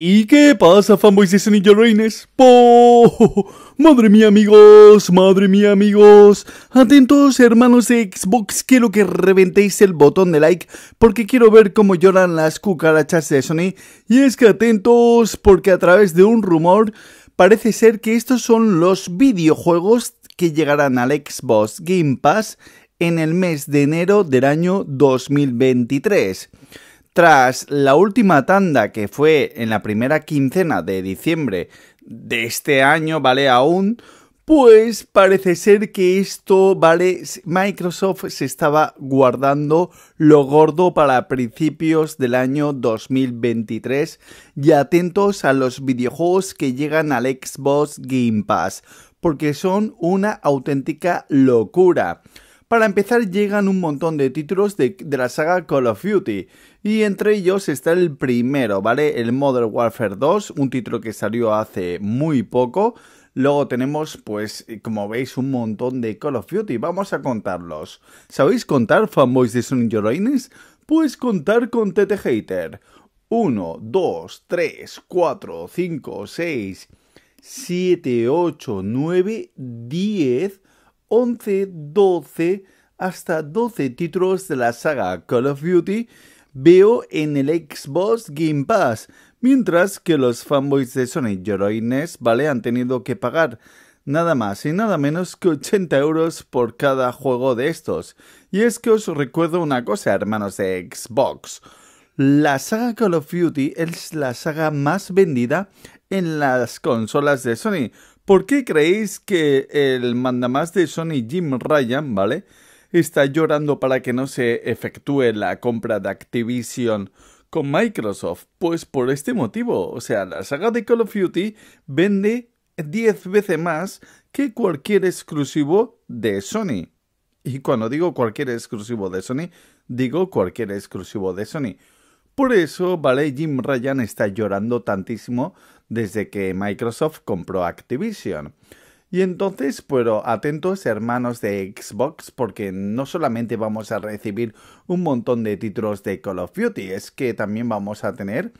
¿Y qué pasa, fanboys de y Reines? ¡Po! Madre mía, amigos, madre mía, amigos. Atentos, hermanos de Xbox, quiero que reventéis el botón de like porque quiero ver cómo lloran las cucarachas de Sony. Y es que atentos, porque a través de un rumor parece ser que estos son los videojuegos que llegarán al Xbox Game Pass en el mes de enero del año 2023. Tras la última tanda que fue en la primera quincena de diciembre de este año, ¿vale? Aún, pues parece ser que esto, ¿vale? Microsoft se estaba guardando lo gordo para principios del año 2023 y atentos a los videojuegos que llegan al Xbox Game Pass, porque son una auténtica locura. Para empezar llegan un montón de títulos de, la saga Call of Duty y entre ellos está el primero, ¿vale? El Modern Warfare 2, un título que salió hace muy poco. Luego tenemos, pues, eh, como veis, un montón de Call of Duty. Vamos a contarlos. ¿Sabéis contar, fanboys de Sonic Joroines? Pues contar con TT Hater. 1, 2, 3, 4, 5, 6, 7, 8, 9, 10. 11, 12 hasta 12 títulos de la saga Call of Duty veo en el Xbox Game Pass, mientras que los fanboys de Sony y ¿vale? Han tenido que pagar nada más y nada menos que 80 euros por cada juego de estos. Y es que os recuerdo una cosa, hermanos de Xbox. La saga Call of Duty es la saga más vendida en las consolas de Sony. ¿Por qué creéis que el mandamás de Sony Jim Ryan, ¿vale? Está llorando para que no se efectúe la compra de Activision con Microsoft. Pues por este motivo. O sea, la saga de Call of Duty vende 10 veces más que cualquier exclusivo de Sony. Y cuando digo cualquier exclusivo de Sony, digo cualquier exclusivo de Sony. Por eso, ¿vale? Jim Ryan está llorando tantísimo desde que Microsoft compró Activision. Y entonces, pero atentos hermanos de Xbox, porque no solamente vamos a recibir un montón de títulos de Call of Duty, es que también vamos a tener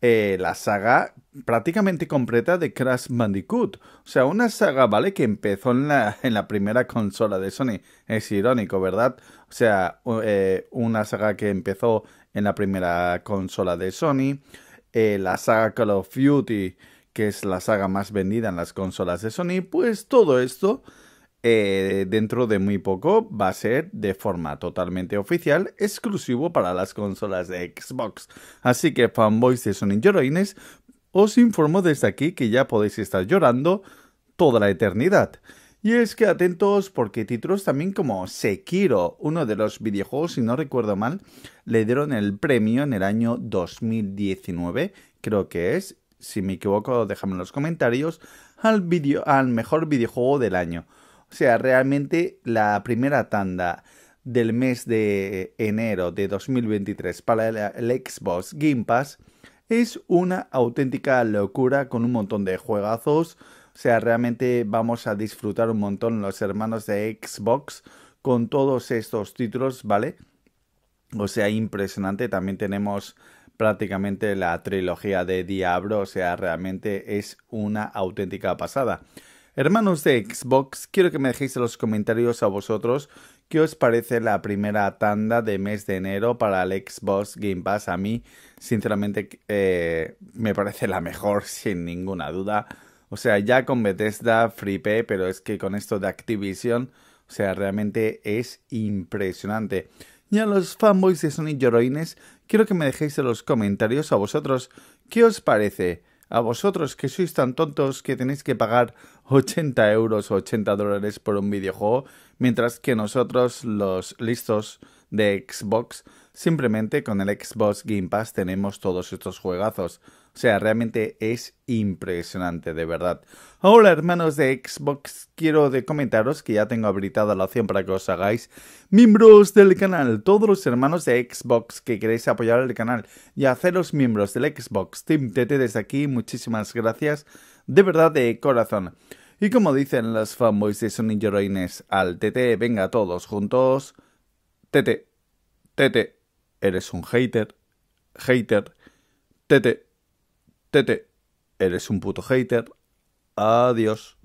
eh, la saga prácticamente completa de Crash Bandicoot. O sea, una saga, ¿vale? Que empezó en la, en la primera consola de Sony. Es irónico, ¿verdad? O sea, eh, una saga que empezó en la primera consola de Sony. Eh, la saga Call of Duty, que es la saga más vendida en las consolas de Sony, pues todo esto eh, dentro de muy poco va a ser de forma totalmente oficial exclusivo para las consolas de Xbox. Así que fanboys de Sony Lloroines, os informo desde aquí que ya podéis estar llorando toda la eternidad. Y es que atentos porque títulos también como Sekiro, uno de los videojuegos, si no recuerdo mal, le dieron el premio en el año 2019, creo que es, si me equivoco déjame en los comentarios, al, video, al mejor videojuego del año. O sea, realmente la primera tanda del mes de enero de 2023 para el Xbox Game Pass es una auténtica locura con un montón de juegazos o sea, realmente vamos a disfrutar un montón los hermanos de Xbox con todos estos títulos, ¿vale? O sea, impresionante. También tenemos prácticamente la trilogía de Diablo, o sea, realmente es una auténtica pasada. Hermanos de Xbox, quiero que me dejéis en los comentarios a vosotros qué os parece la primera tanda de mes de enero para el Xbox Game Pass. A mí, sinceramente, eh, me parece la mejor, sin ninguna duda. O sea, ya con Bethesda fripe pero es que con esto de Activision, o sea, realmente es impresionante. Y a los fanboys de Sony Yoroines, quiero que me dejéis en los comentarios a vosotros qué os parece. A vosotros que sois tan tontos que tenéis que pagar 80 euros o 80 dólares por un videojuego, mientras que nosotros, los listos de Xbox, Simplemente con el Xbox Game Pass tenemos todos estos juegazos. O sea, realmente es impresionante, de verdad. Hola hermanos de Xbox, quiero comentaros que ya tengo habilitada la opción para que os hagáis miembros del canal. Todos los hermanos de Xbox que queréis apoyar el canal y haceros miembros del Xbox Team TT desde aquí, muchísimas gracias, de verdad de corazón. Y como dicen los fanboys de Sony Heroines al TT, venga todos juntos. TT, TT eres un hater, hater, tete, tete, eres un puto hater, adiós.